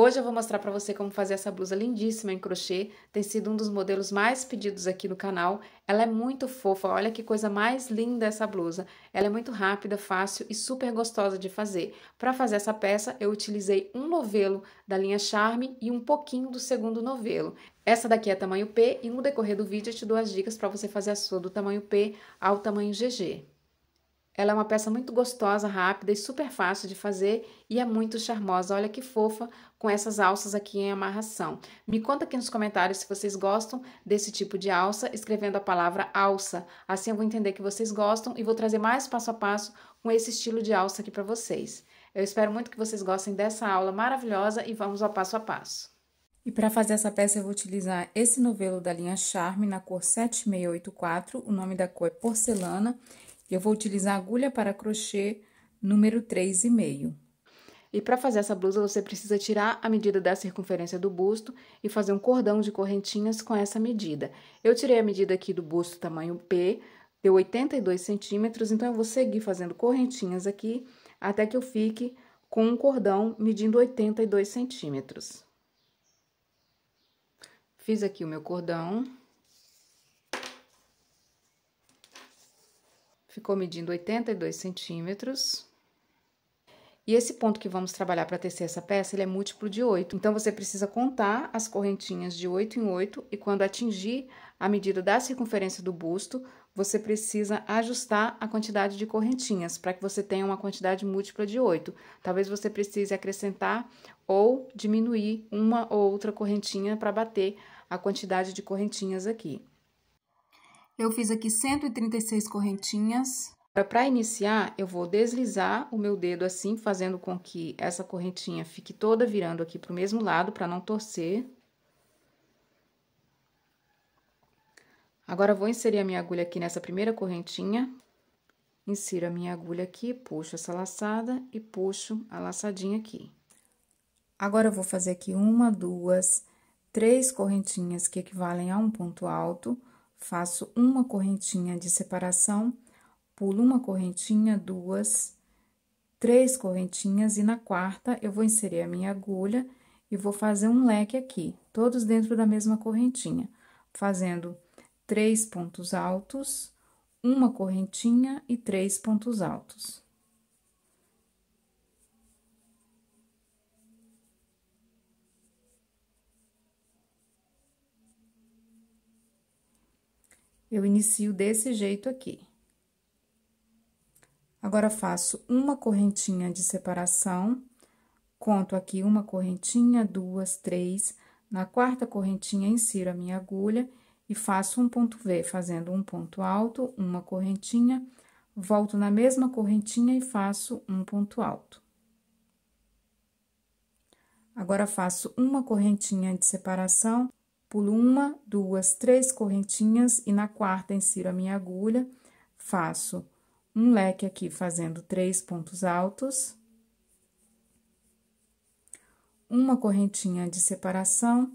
Hoje eu vou mostrar para você como fazer essa blusa lindíssima em crochê, tem sido um dos modelos mais pedidos aqui no canal. Ela é muito fofa, olha que coisa mais linda essa blusa. Ela é muito rápida, fácil e super gostosa de fazer. Para fazer essa peça, eu utilizei um novelo da linha Charme e um pouquinho do segundo novelo. Essa daqui é tamanho P e no decorrer do vídeo eu te dou as dicas para você fazer a sua do tamanho P ao tamanho GG. Ela é uma peça muito gostosa, rápida e super fácil de fazer e é muito charmosa. Olha que fofa com essas alças aqui em amarração. Me conta aqui nos comentários se vocês gostam desse tipo de alça, escrevendo a palavra alça. Assim eu vou entender que vocês gostam e vou trazer mais passo a passo com esse estilo de alça aqui para vocês. Eu espero muito que vocês gostem dessa aula maravilhosa e vamos ao passo a passo. E para fazer essa peça, eu vou utilizar esse novelo da linha Charme na cor 7684, o nome da cor é Porcelana, eu vou utilizar agulha para crochê número 3,5. E para fazer essa blusa, você precisa tirar a medida da circunferência do busto e fazer um cordão de correntinhas com essa medida. Eu tirei a medida aqui do busto tamanho P, deu 82 centímetros, então eu vou seguir fazendo correntinhas aqui até que eu fique com um cordão medindo 82 centímetros. Fiz aqui o meu cordão. ficou medindo 82 centímetros. E esse ponto que vamos trabalhar para tecer essa peça, ele é múltiplo de 8. Então, você precisa contar as correntinhas de 8 em 8 e quando atingir a medida da circunferência do busto, você precisa ajustar a quantidade de correntinhas para que você tenha uma quantidade múltipla de 8. Talvez você precise acrescentar ou diminuir uma ou outra correntinha para bater a quantidade de correntinhas aqui. Eu fiz aqui 136 correntinhas. Para iniciar, eu vou deslizar o meu dedo assim, fazendo com que essa correntinha fique toda virando aqui para o mesmo lado, para não torcer. Agora, vou inserir a minha agulha aqui nessa primeira correntinha. Insiro a minha agulha aqui, puxo essa laçada e puxo a laçadinha aqui. Agora, eu vou fazer aqui uma, duas, três correntinhas que equivalem a um ponto alto faço uma correntinha de separação, pulo uma correntinha, duas, três correntinhas e na quarta eu vou inserir a minha agulha e vou fazer um leque aqui, todos dentro da mesma correntinha, fazendo três pontos altos, uma correntinha e três pontos altos. Eu inicio desse jeito aqui. Agora, faço uma correntinha de separação, conto aqui uma correntinha, duas, três. Na quarta correntinha, insiro a minha agulha e faço um ponto V, fazendo um ponto alto, uma correntinha, volto na mesma correntinha e faço um ponto alto. Agora, faço uma correntinha de separação, Pulo uma, duas, três correntinhas e na quarta insiro a minha agulha, faço um leque aqui fazendo três pontos altos, uma correntinha de separação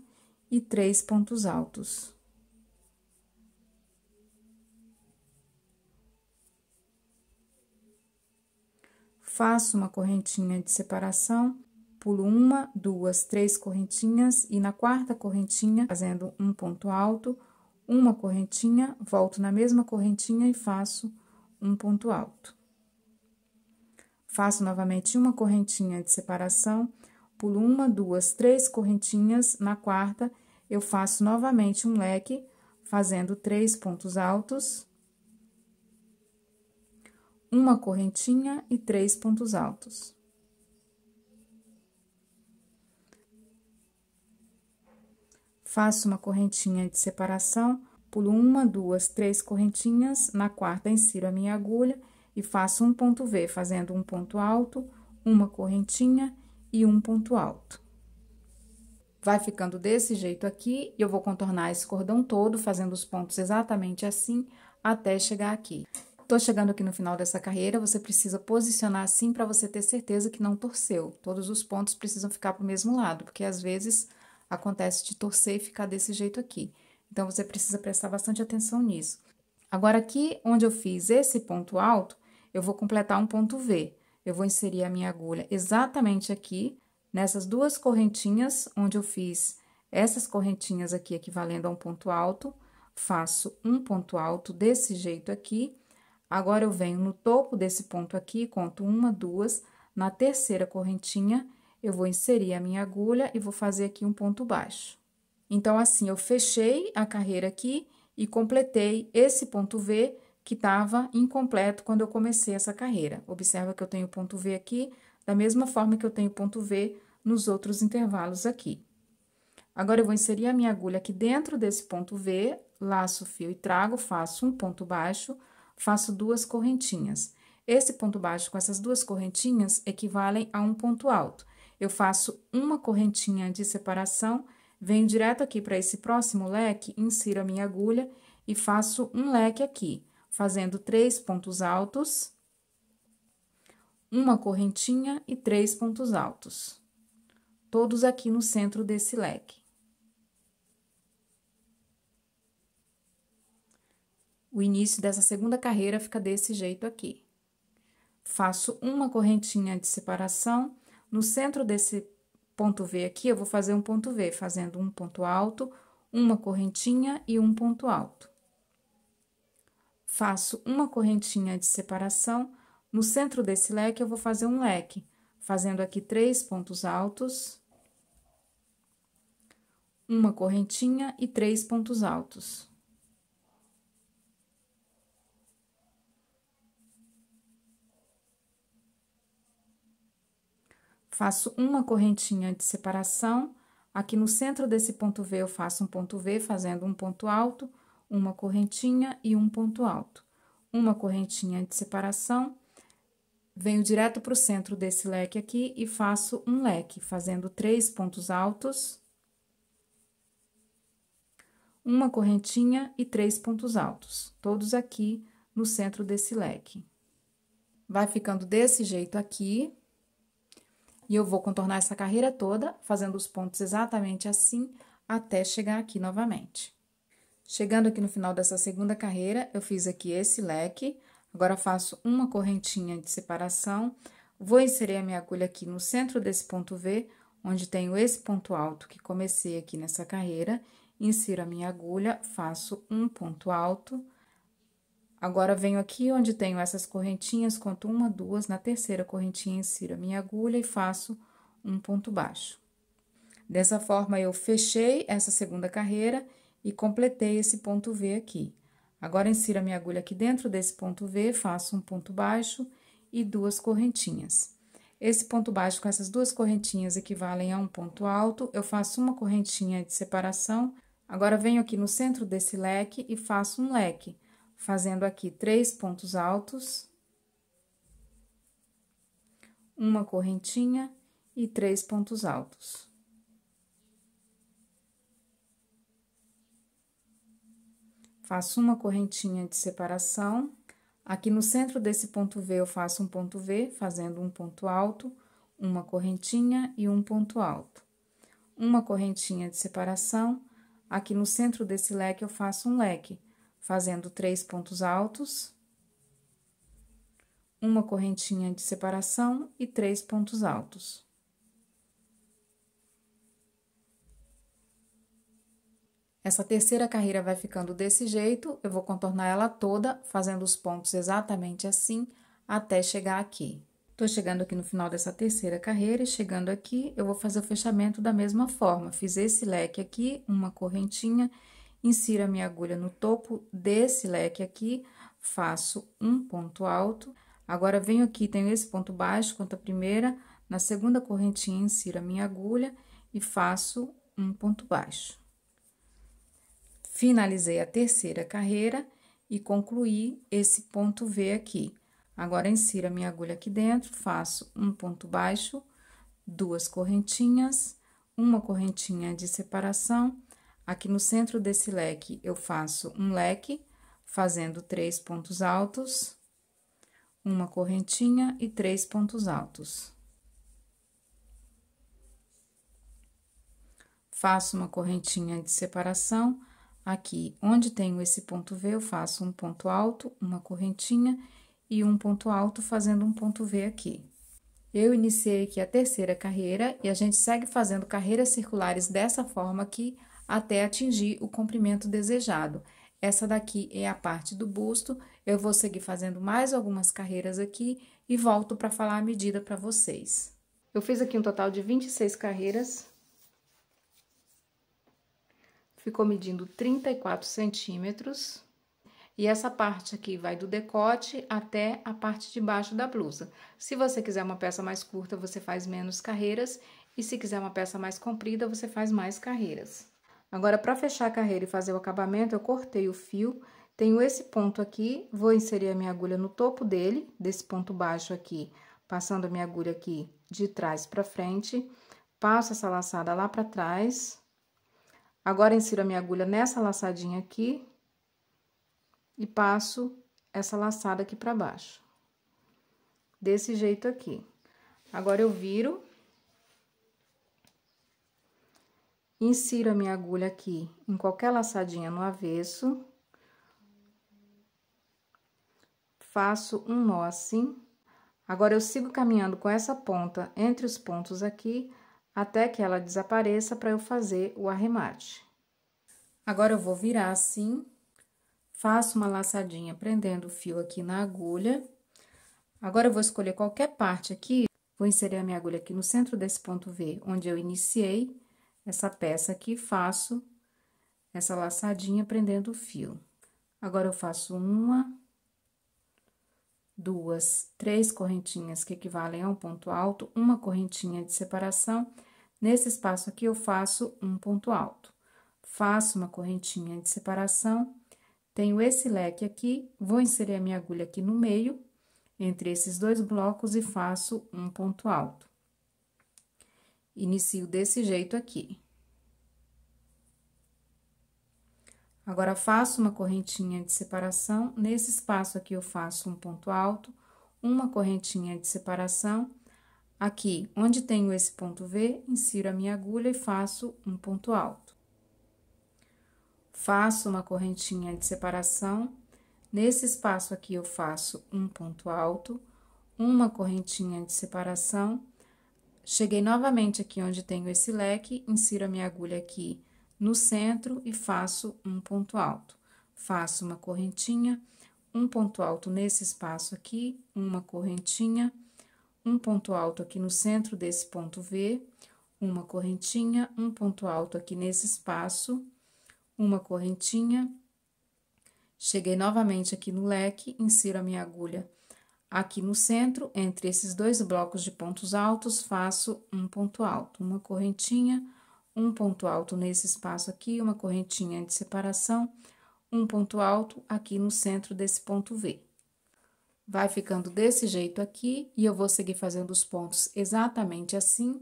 e três pontos altos. Faço uma correntinha de separação pulo uma, duas, três correntinhas e na quarta correntinha, fazendo um ponto alto, uma correntinha, volto na mesma correntinha e faço um ponto alto. Faço novamente uma correntinha de separação, pulo uma, duas, três correntinhas, na quarta eu faço novamente um leque, fazendo três pontos altos, uma correntinha e três pontos altos. Faço uma correntinha de separação, pulo uma, duas, três correntinhas, na quarta insiro a minha agulha e faço um ponto V, fazendo um ponto alto, uma correntinha e um ponto alto. Vai ficando desse jeito aqui, e eu vou contornar esse cordão todo, fazendo os pontos exatamente assim, até chegar aqui. Tô chegando aqui no final dessa carreira, você precisa posicionar assim para você ter certeza que não torceu. Todos os pontos precisam ficar pro mesmo lado, porque às vezes acontece de torcer e ficar desse jeito aqui. Então você precisa prestar bastante atenção nisso. Agora aqui onde eu fiz esse ponto alto, eu vou completar um ponto V. Eu vou inserir a minha agulha exatamente aqui, nessas duas correntinhas onde eu fiz essas correntinhas aqui equivalendo a um ponto alto, faço um ponto alto desse jeito aqui. Agora eu venho no topo desse ponto aqui, conto uma, duas, na terceira correntinha eu vou inserir a minha agulha e vou fazer aqui um ponto baixo. Então, assim, eu fechei a carreira aqui e completei esse ponto V que estava incompleto quando eu comecei essa carreira. Observa que eu tenho ponto V aqui, da mesma forma que eu tenho ponto V nos outros intervalos aqui. Agora, eu vou inserir a minha agulha aqui dentro desse ponto V, laço, fio e trago, faço um ponto baixo, faço duas correntinhas. Esse ponto baixo com essas duas correntinhas equivalem a um ponto alto. Eu faço uma correntinha de separação, venho direto aqui para esse próximo leque, insiro a minha agulha e faço um leque aqui, fazendo três pontos altos, uma correntinha e três pontos altos. Todos aqui no centro desse leque. O início dessa segunda carreira fica desse jeito aqui. Faço uma correntinha de separação, no centro desse ponto V aqui, eu vou fazer um ponto V, fazendo um ponto alto, uma correntinha e um ponto alto. Faço uma correntinha de separação, no centro desse leque eu vou fazer um leque, fazendo aqui três pontos altos, uma correntinha e três pontos altos. faço uma correntinha de separação, aqui no centro desse ponto V eu faço um ponto V fazendo um ponto alto, uma correntinha e um ponto alto. Uma correntinha de separação, venho direto para o centro desse leque aqui e faço um leque, fazendo três pontos altos, uma correntinha e três pontos altos, todos aqui no centro desse leque. Vai ficando desse jeito aqui, e eu vou contornar essa carreira toda, fazendo os pontos exatamente assim, até chegar aqui novamente. Chegando aqui no final dessa segunda carreira, eu fiz aqui esse leque, agora faço uma correntinha de separação, vou inserir a minha agulha aqui no centro desse ponto V, onde tenho esse ponto alto que comecei aqui nessa carreira, insiro a minha agulha, faço um ponto alto, Agora venho aqui onde tenho essas correntinhas, conto uma, duas, na terceira correntinha insiro a minha agulha e faço um ponto baixo. Dessa forma, eu fechei essa segunda carreira e completei esse ponto V aqui. Agora, insiro a minha agulha aqui dentro desse ponto V, faço um ponto baixo e duas correntinhas. Esse ponto baixo com essas duas correntinhas equivalem a um ponto alto, eu faço uma correntinha de separação. Agora, venho aqui no centro desse leque e faço um leque fazendo aqui três pontos altos, uma correntinha e três pontos altos. Faço uma correntinha de separação. Aqui no centro desse ponto V, eu faço um ponto V, fazendo um ponto alto, uma correntinha e um ponto alto. Uma correntinha de separação. Aqui no centro desse leque, eu faço um leque fazendo três pontos altos, uma correntinha de separação e três pontos altos. Essa terceira carreira vai ficando desse jeito, eu vou contornar ela toda, fazendo os pontos exatamente assim, até chegar aqui. Tô chegando aqui no final dessa terceira carreira e chegando aqui, eu vou fazer o fechamento da mesma forma. Fiz esse leque aqui, uma correntinha insiro a minha agulha no topo desse leque aqui, faço um ponto alto. Agora, venho aqui, tenho esse ponto baixo, quanto a primeira, na segunda correntinha, insiro a minha agulha e faço um ponto baixo. Finalizei a terceira carreira e concluí esse ponto V aqui. Agora, insiro a minha agulha aqui dentro, faço um ponto baixo, duas correntinhas, uma correntinha de separação Aqui no centro desse leque, eu faço um leque, fazendo três pontos altos, uma correntinha e três pontos altos. Faço uma correntinha de separação, aqui onde tenho esse ponto V, eu faço um ponto alto, uma correntinha e um ponto alto, fazendo um ponto V aqui. Eu iniciei aqui a terceira carreira e a gente segue fazendo carreiras circulares dessa forma aqui até atingir o comprimento desejado. Essa daqui é a parte do busto. Eu vou seguir fazendo mais algumas carreiras aqui e volto para falar a medida para vocês. Eu fiz aqui um total de 26 carreiras. Ficou medindo 34 centímetros. E essa parte aqui vai do decote até a parte de baixo da blusa. Se você quiser uma peça mais curta, você faz menos carreiras. E se quiser uma peça mais comprida, você faz mais carreiras. Agora, para fechar a carreira e fazer o acabamento, eu cortei o fio, tenho esse ponto aqui, vou inserir a minha agulha no topo dele, desse ponto baixo aqui, passando a minha agulha aqui de trás para frente, passo essa laçada lá para trás. Agora, insiro a minha agulha nessa laçadinha aqui e passo essa laçada aqui para baixo. Desse jeito aqui. Agora, eu viro Insiro a minha agulha aqui em qualquer laçadinha no avesso. Faço um nó assim. Agora, eu sigo caminhando com essa ponta entre os pontos aqui, até que ela desapareça para eu fazer o arremate. Agora, eu vou virar assim, faço uma laçadinha prendendo o fio aqui na agulha. Agora, eu vou escolher qualquer parte aqui, vou inserir a minha agulha aqui no centro desse ponto V, onde eu iniciei, essa peça aqui, faço essa laçadinha prendendo o fio. Agora, eu faço uma, duas, três correntinhas que equivalem a um ponto alto, uma correntinha de separação. Nesse espaço aqui, eu faço um ponto alto. Faço uma correntinha de separação, tenho esse leque aqui, vou inserir a minha agulha aqui no meio, entre esses dois blocos, e faço um ponto alto. Inicio desse jeito aqui. Agora, faço uma correntinha de separação. Nesse espaço aqui, eu faço um ponto alto, uma correntinha de separação. Aqui, onde tenho esse ponto V, insiro a minha agulha e faço um ponto alto. Faço uma correntinha de separação. Nesse espaço aqui, eu faço um ponto alto, uma correntinha de separação. Cheguei novamente aqui onde tenho esse leque, insiro a minha agulha aqui no centro e faço um ponto alto. Faço uma correntinha, um ponto alto nesse espaço aqui, uma correntinha, um ponto alto aqui no centro desse ponto V, uma correntinha, um ponto alto aqui nesse espaço, uma correntinha. Cheguei novamente aqui no leque, insiro a minha agulha Aqui no centro, entre esses dois blocos de pontos altos, faço um ponto alto, uma correntinha, um ponto alto nesse espaço aqui, uma correntinha de separação, um ponto alto aqui no centro desse ponto V. Vai ficando desse jeito aqui, e eu vou seguir fazendo os pontos exatamente assim,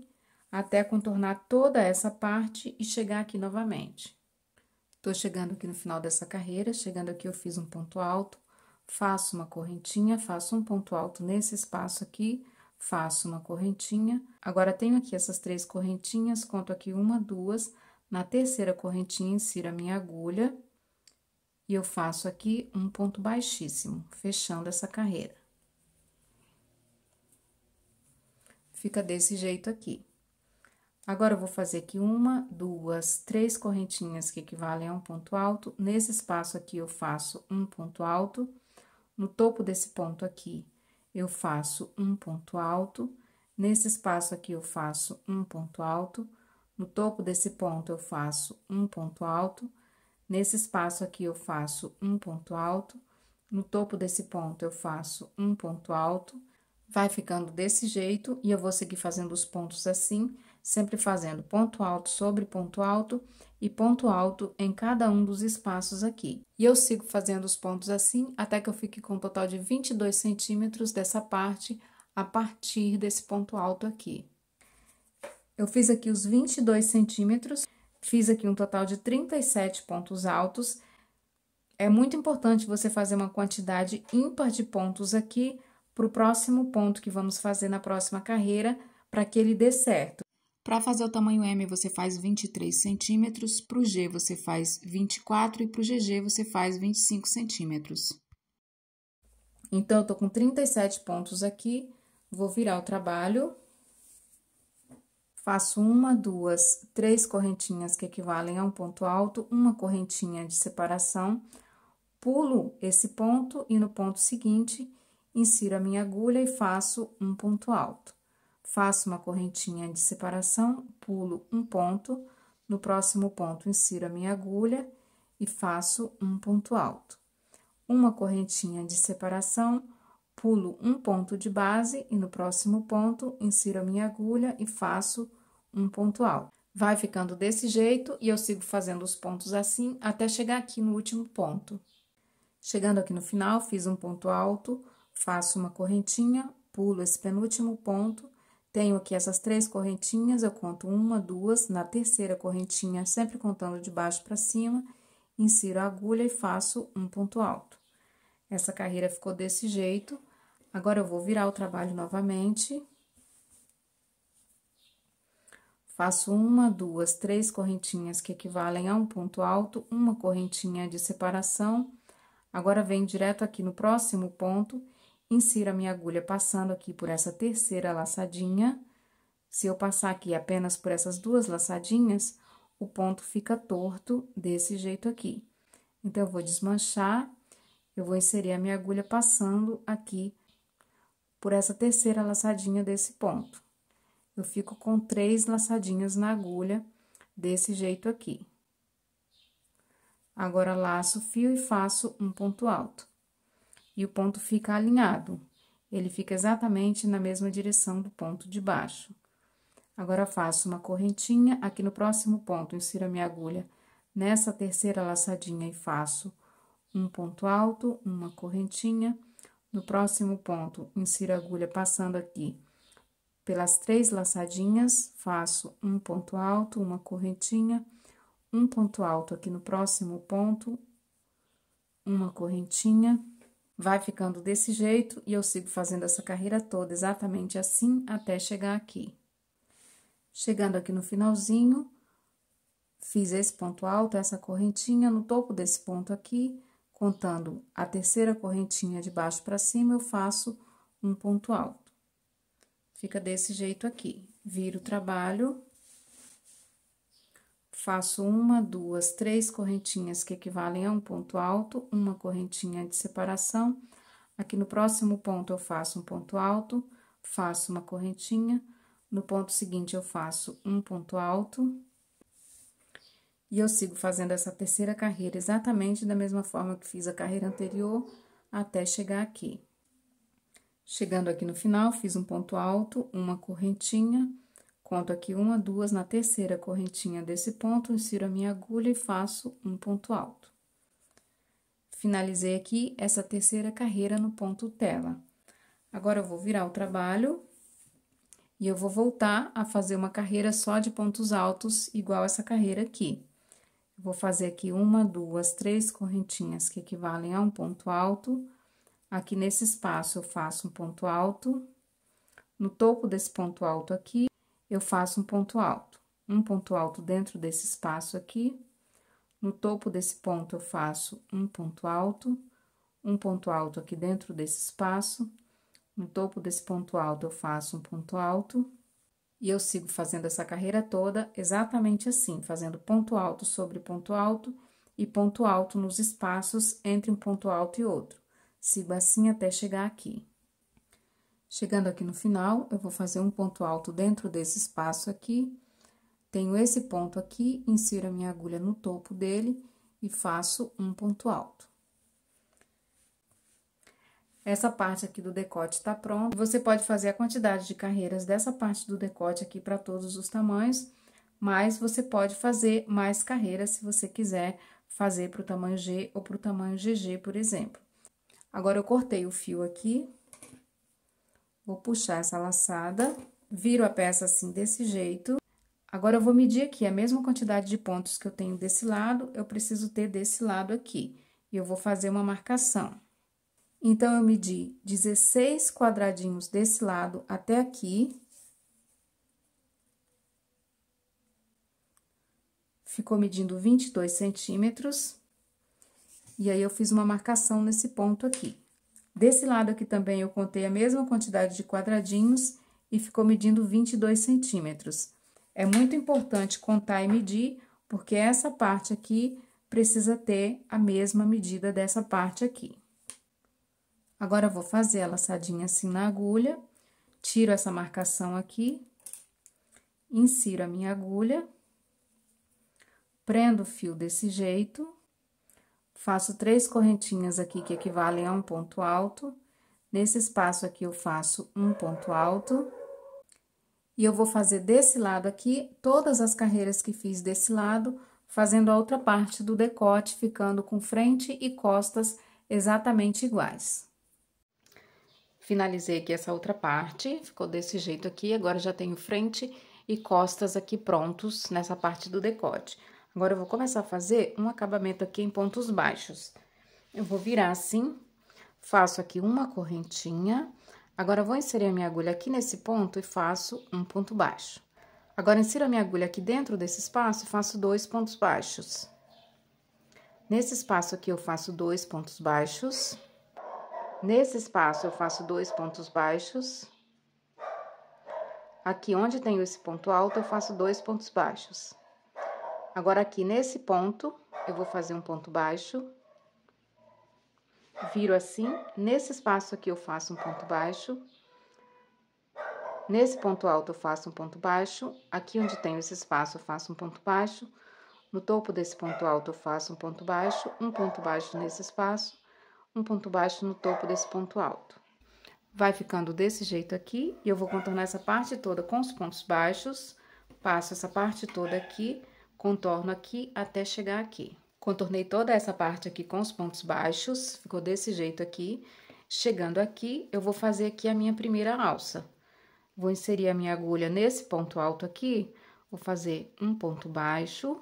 até contornar toda essa parte e chegar aqui novamente. Tô chegando aqui no final dessa carreira, chegando aqui eu fiz um ponto alto, faço uma correntinha, faço um ponto alto nesse espaço aqui, faço uma correntinha. Agora, tenho aqui essas três correntinhas, conto aqui uma, duas. Na terceira correntinha, insiro a minha agulha e eu faço aqui um ponto baixíssimo, fechando essa carreira. Fica desse jeito aqui. Agora, eu vou fazer aqui uma, duas, três correntinhas que equivalem a um ponto alto. Nesse espaço aqui, eu faço um ponto alto no topo desse ponto aqui, eu faço um ponto alto. Nesse espaço aqui, eu faço um ponto alto. No topo desse ponto, eu faço um ponto alto. Nesse espaço aqui, eu faço um ponto alto. No topo desse ponto, eu faço um ponto alto. Vai ficando desse jeito e eu vou seguir fazendo os pontos assim sempre fazendo ponto alto sobre ponto alto e ponto alto em cada um dos espaços aqui. E eu sigo fazendo os pontos assim até que eu fique com um total de 22 centímetros dessa parte a partir desse ponto alto aqui. Eu fiz aqui os 22 centímetros, fiz aqui um total de 37 pontos altos. É muito importante você fazer uma quantidade ímpar de pontos aqui para o próximo ponto que vamos fazer na próxima carreira, para que ele dê certo. Para fazer o tamanho M, você faz 23 centímetros, para o G você faz 24 e para o GG você faz 25 centímetros. Então, eu tô com 37 pontos aqui, vou virar o trabalho, faço uma, duas, três correntinhas que equivalem a um ponto alto, uma correntinha de separação, pulo esse ponto e no ponto seguinte insiro a minha agulha e faço um ponto alto faço uma correntinha de separação, pulo um ponto, no próximo ponto insiro a minha agulha e faço um ponto alto. Uma correntinha de separação, pulo um ponto de base e no próximo ponto insiro a minha agulha e faço um ponto alto. Vai ficando desse jeito e eu sigo fazendo os pontos assim até chegar aqui no último ponto. Chegando aqui no final, fiz um ponto alto, faço uma correntinha, pulo esse penúltimo ponto, tenho aqui essas três correntinhas, eu conto uma, duas, na terceira correntinha, sempre contando de baixo para cima, insiro a agulha e faço um ponto alto. Essa carreira ficou desse jeito. Agora, eu vou virar o trabalho novamente. Faço uma, duas, três correntinhas que equivalem a um ponto alto, uma correntinha de separação. Agora, venho direto aqui no próximo ponto insiro a minha agulha passando aqui por essa terceira laçadinha. Se eu passar aqui apenas por essas duas laçadinhas, o ponto fica torto desse jeito aqui. Então, eu vou desmanchar, eu vou inserir a minha agulha passando aqui por essa terceira laçadinha desse ponto. Eu fico com três laçadinhas na agulha, desse jeito aqui. Agora, laço fio e faço um ponto alto e o ponto fica alinhado. Ele fica exatamente na mesma direção do ponto de baixo. Agora, faço uma correntinha, aqui no próximo ponto, insiro a minha agulha nessa terceira laçadinha e faço um ponto alto, uma correntinha. No próximo ponto, insiro a agulha passando aqui pelas três laçadinhas, faço um ponto alto, uma correntinha, um ponto alto aqui no próximo ponto, uma correntinha, vai ficando desse jeito e eu sigo fazendo essa carreira toda exatamente assim até chegar aqui. Chegando aqui no finalzinho, fiz esse ponto alto, essa correntinha, no topo desse ponto aqui, contando a terceira correntinha de baixo para cima, eu faço um ponto alto. Fica desse jeito aqui. Viro o trabalho faço uma, duas, três correntinhas que equivalem a um ponto alto, uma correntinha de separação. Aqui no próximo ponto eu faço um ponto alto, faço uma correntinha. No ponto seguinte eu faço um ponto alto. E eu sigo fazendo essa terceira carreira exatamente da mesma forma que fiz a carreira anterior até chegar aqui. Chegando aqui no final, fiz um ponto alto, uma correntinha Conto aqui uma, duas na terceira correntinha desse ponto, insiro a minha agulha e faço um ponto alto. Finalizei aqui essa terceira carreira no ponto tela. Agora, eu vou virar o trabalho e eu vou voltar a fazer uma carreira só de pontos altos, igual essa carreira aqui. vou fazer aqui uma, duas, três correntinhas que equivalem a um ponto alto. Aqui nesse espaço, eu faço um ponto alto. No topo desse ponto alto aqui, eu faço um ponto alto. Um ponto alto dentro desse espaço aqui. No topo desse ponto, eu faço um ponto alto. Um ponto alto aqui dentro desse espaço. No topo desse ponto alto, eu faço um ponto alto. E eu sigo fazendo essa carreira toda exatamente assim, fazendo ponto alto sobre ponto alto e ponto alto nos espaços entre um ponto alto e outro. Sigo assim até chegar aqui. Chegando aqui no final, eu vou fazer um ponto alto dentro desse espaço aqui. Tenho esse ponto aqui, insiro a minha agulha no topo dele e faço um ponto alto. Essa parte aqui do decote está pronta. Você pode fazer a quantidade de carreiras dessa parte do decote aqui para todos os tamanhos, mas você pode fazer mais carreiras se você quiser fazer para o tamanho G ou para o tamanho GG, por exemplo. Agora, eu cortei o fio aqui, Vou puxar essa laçada, viro a peça assim desse jeito. Agora, eu vou medir aqui a mesma quantidade de pontos que eu tenho desse lado, eu preciso ter desse lado aqui. E eu vou fazer uma marcação. Então, eu medi 16 quadradinhos desse lado até aqui. Ficou medindo 22 centímetros. E aí, eu fiz uma marcação nesse ponto aqui. Desse lado aqui também eu contei a mesma quantidade de quadradinhos e ficou medindo 22 centímetros. É muito importante contar e medir, porque essa parte aqui precisa ter a mesma medida dessa parte aqui. Agora, vou fazer a laçadinha assim na agulha, tiro essa marcação aqui, insiro a minha agulha, prendo o fio desse jeito Faço três correntinhas aqui que equivalem a um ponto alto. Nesse espaço aqui, eu faço um ponto alto. E eu vou fazer desse lado aqui, todas as carreiras que fiz desse lado, fazendo a outra parte do decote, ficando com frente e costas exatamente iguais. Finalizei aqui essa outra parte, ficou desse jeito aqui, agora já tenho frente e costas aqui prontos nessa parte do decote. Agora, eu vou começar a fazer um acabamento aqui em pontos baixos. Eu vou virar assim, faço aqui uma correntinha. Agora, vou inserir a minha agulha aqui nesse ponto e faço um ponto baixo. Agora, insiro a minha agulha aqui dentro desse espaço e faço dois pontos baixos. Nesse espaço aqui, eu faço dois pontos baixos. Nesse espaço, eu faço dois pontos baixos. Aqui, onde tenho esse ponto alto, eu faço dois pontos baixos. Agora aqui nesse ponto, eu vou fazer um ponto baixo. Viro assim, nesse espaço aqui eu faço um ponto baixo. Nesse ponto alto eu faço um ponto baixo, aqui onde tem esse espaço eu faço um ponto baixo. No topo desse ponto alto eu faço um ponto baixo, um ponto baixo nesse espaço, um ponto baixo no topo desse ponto alto. Vai ficando desse jeito aqui, e eu vou contornar essa parte toda com os pontos baixos, passo essa parte toda aqui, Contorno aqui até chegar aqui. Contornei toda essa parte aqui com os pontos baixos, ficou desse jeito aqui. Chegando aqui, eu vou fazer aqui a minha primeira alça. Vou inserir a minha agulha nesse ponto alto aqui, vou fazer um ponto baixo.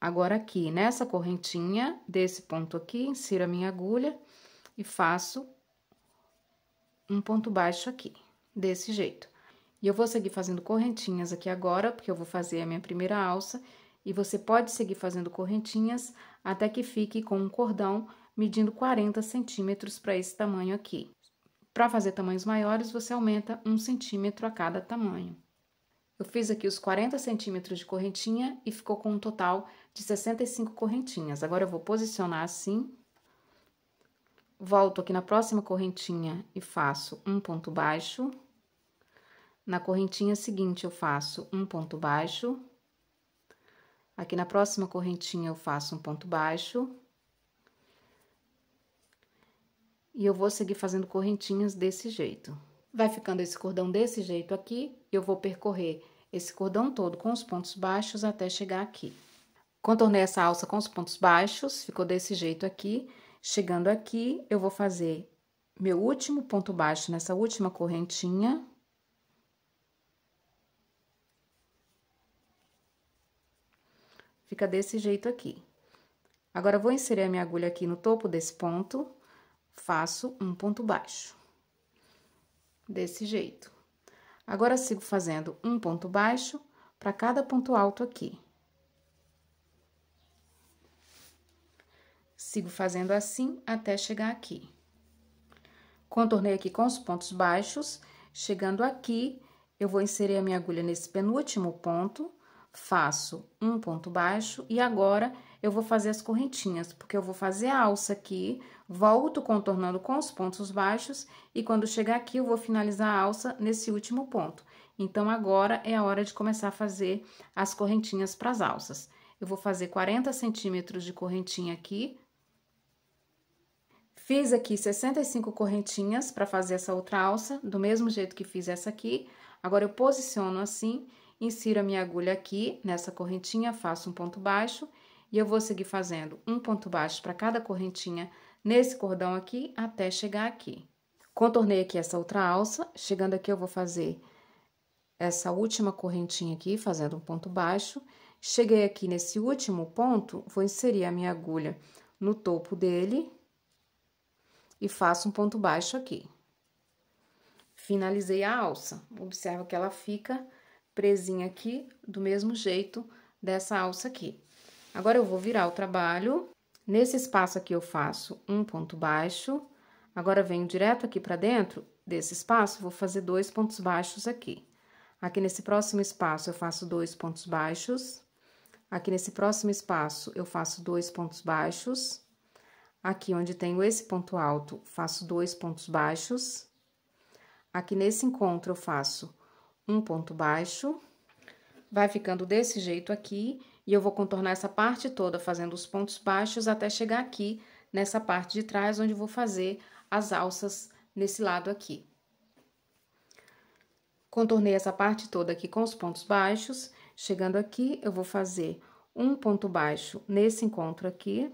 Agora, aqui nessa correntinha, desse ponto aqui, insiro a minha agulha e faço um ponto baixo aqui, desse jeito. E eu vou seguir fazendo correntinhas aqui agora, porque eu vou fazer a minha primeira alça. E você pode seguir fazendo correntinhas até que fique com um cordão medindo 40 centímetros para esse tamanho aqui. Para fazer tamanhos maiores, você aumenta um centímetro a cada tamanho. Eu fiz aqui os 40 centímetros de correntinha e ficou com um total de 65 correntinhas. Agora, eu vou posicionar assim. Volto aqui na próxima correntinha e faço um ponto baixo. Na correntinha seguinte, eu faço um ponto baixo. Aqui na próxima correntinha, eu faço um ponto baixo. E eu vou seguir fazendo correntinhas desse jeito. Vai ficando esse cordão desse jeito aqui, eu vou percorrer esse cordão todo com os pontos baixos até chegar aqui. Contornei essa alça com os pontos baixos, ficou desse jeito aqui. Chegando aqui, eu vou fazer meu último ponto baixo nessa última correntinha Fica desse jeito aqui. Agora, vou inserir a minha agulha aqui no topo desse ponto, faço um ponto baixo. Desse jeito. Agora, sigo fazendo um ponto baixo para cada ponto alto aqui. Sigo fazendo assim até chegar aqui. Contornei aqui com os pontos baixos, chegando aqui, eu vou inserir a minha agulha nesse penúltimo ponto faço um ponto baixo e agora eu vou fazer as correntinhas, porque eu vou fazer a alça aqui, volto contornando com os pontos baixos e quando chegar aqui eu vou finalizar a alça nesse último ponto. Então, agora é a hora de começar a fazer as correntinhas para as alças. Eu vou fazer 40 centímetros de correntinha aqui. Fiz aqui 65 correntinhas para fazer essa outra alça, do mesmo jeito que fiz essa aqui. Agora, eu posiciono assim insiro a minha agulha aqui nessa correntinha, faço um ponto baixo e eu vou seguir fazendo um ponto baixo para cada correntinha nesse cordão aqui até chegar aqui. Contornei aqui essa outra alça, chegando aqui eu vou fazer essa última correntinha aqui, fazendo um ponto baixo. Cheguei aqui nesse último ponto, vou inserir a minha agulha no topo dele e faço um ponto baixo aqui. Finalizei a alça, observa que ela fica presinha aqui, do mesmo jeito dessa alça aqui. Agora, eu vou virar o trabalho. Nesse espaço aqui, eu faço um ponto baixo. Agora, venho direto aqui pra dentro desse espaço, vou fazer dois pontos baixos aqui. Aqui nesse próximo espaço, eu faço dois pontos baixos. Aqui nesse próximo espaço, eu faço dois pontos baixos. Aqui onde tenho esse ponto alto, faço dois pontos baixos. Aqui nesse encontro, eu faço um ponto baixo. Vai ficando desse jeito aqui, e eu vou contornar essa parte toda fazendo os pontos baixos até chegar aqui nessa parte de trás, onde vou fazer as alças nesse lado aqui. Contornei essa parte toda aqui com os pontos baixos. Chegando aqui, eu vou fazer um ponto baixo nesse encontro aqui,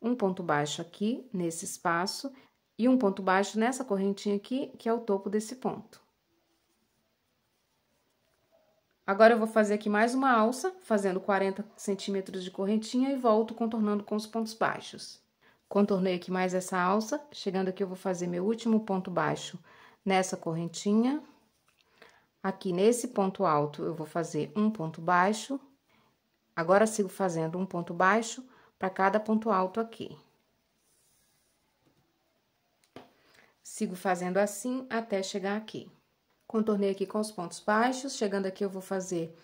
um ponto baixo aqui nesse espaço e um ponto baixo nessa correntinha aqui, que é o topo desse ponto. Agora eu vou fazer aqui mais uma alça, fazendo 40 centímetros de correntinha e volto contornando com os pontos baixos. Contornei aqui mais essa alça, chegando aqui eu vou fazer meu último ponto baixo nessa correntinha. Aqui nesse ponto alto eu vou fazer um ponto baixo. Agora sigo fazendo um ponto baixo para cada ponto alto aqui. Sigo fazendo assim até chegar aqui. Contornei aqui com os pontos baixos, chegando aqui eu vou fazer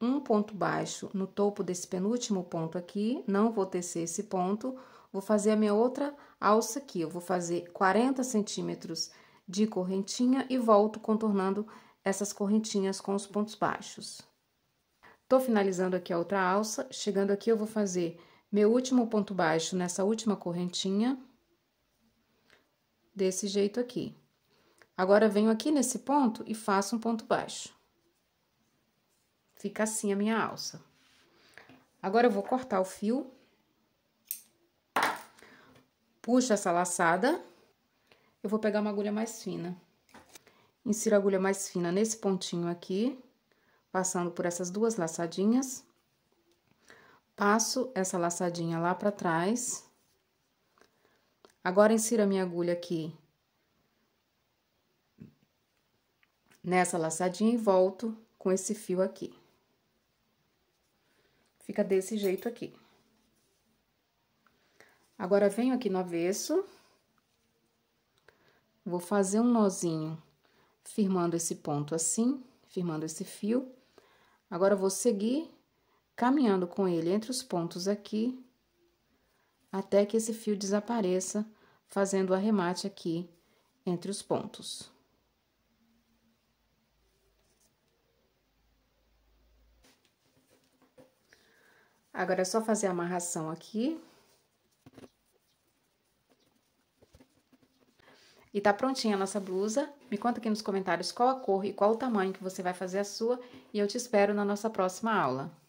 um ponto baixo no topo desse penúltimo ponto aqui, não vou tecer esse ponto, vou fazer a minha outra alça aqui, eu vou fazer 40 centímetros de correntinha e volto contornando essas correntinhas com os pontos baixos. Tô finalizando aqui a outra alça, chegando aqui eu vou fazer meu último ponto baixo nessa última correntinha, desse jeito aqui. Agora, venho aqui nesse ponto e faço um ponto baixo. Fica assim a minha alça. Agora, eu vou cortar o fio. Puxo essa laçada. Eu vou pegar uma agulha mais fina. Insiro a agulha mais fina nesse pontinho aqui, passando por essas duas laçadinhas. Passo essa laçadinha lá para trás. Agora, insiro a minha agulha aqui nessa laçadinha e volto com esse fio aqui. Fica desse jeito aqui. Agora, venho aqui no avesso, vou fazer um nozinho firmando esse ponto assim, firmando esse fio. Agora, vou seguir caminhando com ele entre os pontos aqui, até que esse fio desapareça, fazendo o arremate aqui entre os pontos. Agora, é só fazer a amarração aqui. E tá prontinha a nossa blusa. Me conta aqui nos comentários qual a cor e qual o tamanho que você vai fazer a sua. E eu te espero na nossa próxima aula.